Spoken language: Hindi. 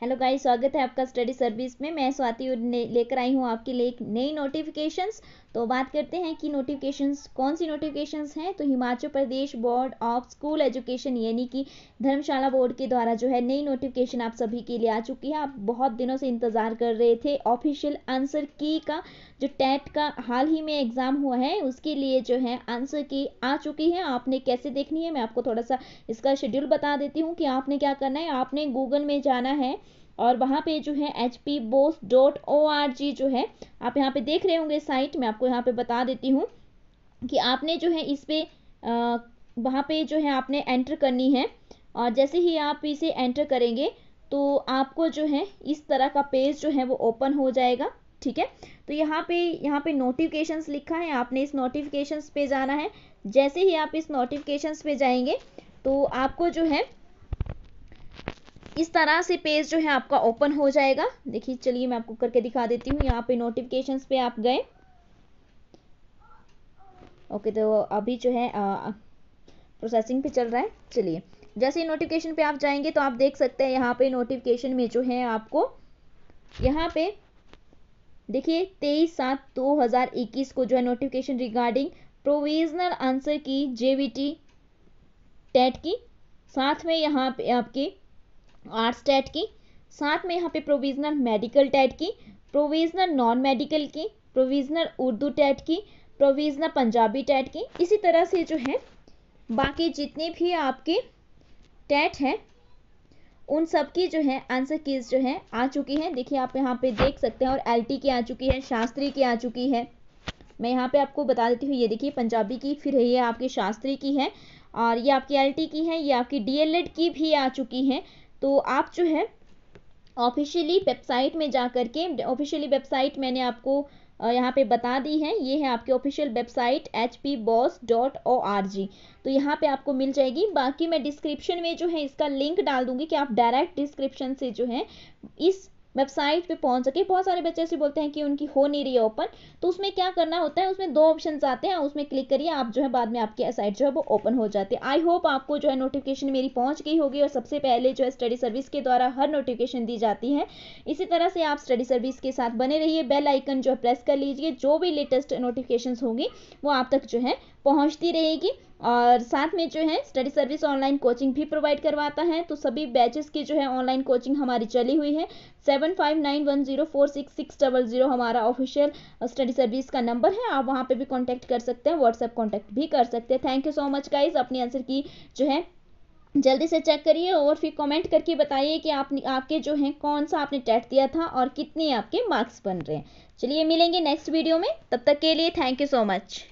हेलो गाइस स्वागत है आपका स्टडी सर्विस में मैं स्वाति लेकर आई हूँ आपके लिए एक नई नोटिफिकेशंस तो बात करते हैं कि नोटिफिकेशंस कौन सी नोटिफिकेशंस हैं तो Himachal Pradesh board of school education यानी कि धर्मशाला बोर्ड के द्वारा जो है नई नोटिफिकेशन आप सभी के लिए आ चुकी है आप बहुत दिनों से इंतजार कर रहे थे ऑफिशियल आंसर की का जो टेट का हाल ही में एग्जाम हुआ है उसके लिए जो है आंसर की आ चुकी है आपने कैसे देखनी है मैं आपको थोड़ा सा इसका शेड्यूल बता देती हूँ कि आपने क्या करना है आपने गूगल में जाना है और वहाँ पे जो है H P bose dot O R G जो है आप यहाँ पे देख रहे होंगे साइट मैं आपको यहाँ पे बता देती हूँ कि आपने जो है इस पर वहाँ पे जो है आपने एंटर करनी है और जैसे ही आप इसे एंटर करेंगे तो आपको जो है इस तरह का पेज जो है वो ओपन हो जाएगा ठीक है तो यहाँ पे यहाँ पे नोटिफिकेशंस लिखा है आपने इस नोटिफिकेशंस पे जाना है जैसे ही आप इस नोटिफिकेशंस पे जाएंगे तो आपको जो है इस तरह से पेज जो है आपका ओपन हो जाएगा देखिए चलिए मैं आपको करके दिखा देती हूँ यहाँ पे नोटिफिकेशन पे आप गए ओके तो अभी जो है आ, प्रोसेसिंग पे चल रहा है चलिए जैसे नोटिफिकेशन पे आप जाएंगे तो आप देख सकते हैं यहाँ पे नोटिफिकेशन में जो है आपको यहाँ पे देखिए तेईस सात दो हज़ार इक्कीस को जो है notification regarding provisional answer key JBT TET की साथ में यहाँ पे आपके आर्ट्स टेट की साथ में यहाँ पे प्रोविजनल मेडिकल टेट की प्रोविजनल नॉन मेडिकल की प्रोविजनल उर्दू टेट की प्रोविजनल पंजाबी टेट की इसी तरह से जो है बाकी जितने भी आपके टेट हैं उन सब की जो है आंसर कीज जो है आ चुकी है देखिए आप यहाँ पे देख सकते हैं और एलटी की आ चुकी है शास्त्री की आ चुकी है मैं यहाँ पे आपको बता देती हूँ ये देखिए पंजाबी की फिर ये आपकी शास्त्री की है और ये आपकी एलटी की है ये आपकी डीएलएड की भी आ चुकी है तो आप जो है ऑफिशियली वेबसाइट में जा करके के ऑफिशियली वेबसाइट मैंने आपको यहाँ पे बता दी है ये है आपकी official website H P boss dot O R G तो यहाँ पे आपको मिल जाएगी बाकी मैं डिस्क्रिप्शन में जो है इसका लिंक डाल दूंगी कि आप डायरेक्ट डिस्क्रिप्शन से जो है इस वेबसाइट पे पहुंच सके बहुत सारे बच्चे ऐसे बोलते हैं कि उनकी हो नहीं रही है ओपन तो उसमें क्या करना होता है उसमें दो ऑप्शन आते हैं उसमें क्लिक करिए आप जो है बाद में आपकी साइट जो है वो ओपन हो जाती है आई होप आपको जो है नोटिफिकेशन मेरी पहुंच गई होगी और सबसे पहले जो है स्टडी सर्विस के द्वारा हर नोटिफिकेशन दी जाती है इसी तरह से आप स्टडी सर्विस के साथ बने रहिए बेल आइकन जो है प्रेस कर लीजिए जो भी लेटेस्ट नोटिफिकेशन होंगी वो आप तक जो है पहुंचती रहेगी और साथ में जो है स्टडी सर्विस ऑनलाइन कोचिंग भी प्रोवाइड करवाता है तो सभी बैचेस की जो है ऑनलाइन कोचिंग हमारी चली हुई है seven seven five nine one zero four six six double zero हमारा ऑफिशियल स्टडी सर्विस का नंबर है आप वहाँ पे भी कांटेक्ट कर सकते हैं व्हाट्सएप कांटेक्ट भी कर सकते हैं thank you so much guys अपनी आंसर की जो है जल्दी से चेक करिए और फिर कमेंट करके बताइए कि आपने आपके जो है कौन सा आपने टेट दिया था और कितने आपके मार्क्स बन रहे हैं चलिए मिलेंगे नेक्स्ट वीडियो में तब तक के लिए थैंक यू सो मच